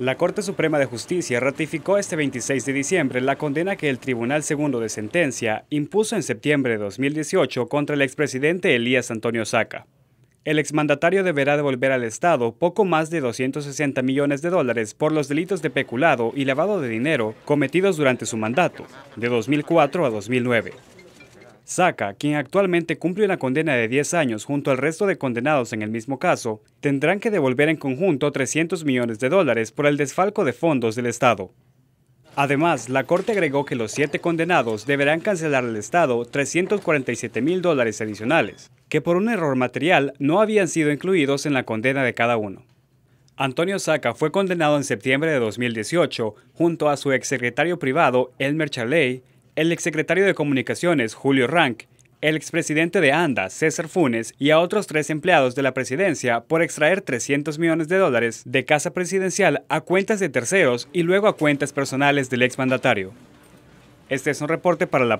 La Corte Suprema de Justicia ratificó este 26 de diciembre la condena que el Tribunal Segundo de Sentencia impuso en septiembre de 2018 contra el expresidente Elías Antonio Saca. El exmandatario deberá devolver al Estado poco más de 260 millones de dólares por los delitos de peculado y lavado de dinero cometidos durante su mandato, de 2004 a 2009. Saca, quien actualmente cumple una condena de 10 años junto al resto de condenados en el mismo caso, tendrán que devolver en conjunto 300 millones de dólares por el desfalco de fondos del Estado. Además, la Corte agregó que los siete condenados deberán cancelar al Estado 347 mil dólares adicionales, que por un error material no habían sido incluidos en la condena de cada uno. Antonio Saca fue condenado en septiembre de 2018 junto a su exsecretario privado Elmer Charley, el exsecretario de Comunicaciones, Julio Rank, el expresidente de ANDA, César Funes, y a otros tres empleados de la presidencia por extraer 300 millones de dólares de casa presidencial a cuentas de terceros y luego a cuentas personales del exmandatario. Este es un reporte para la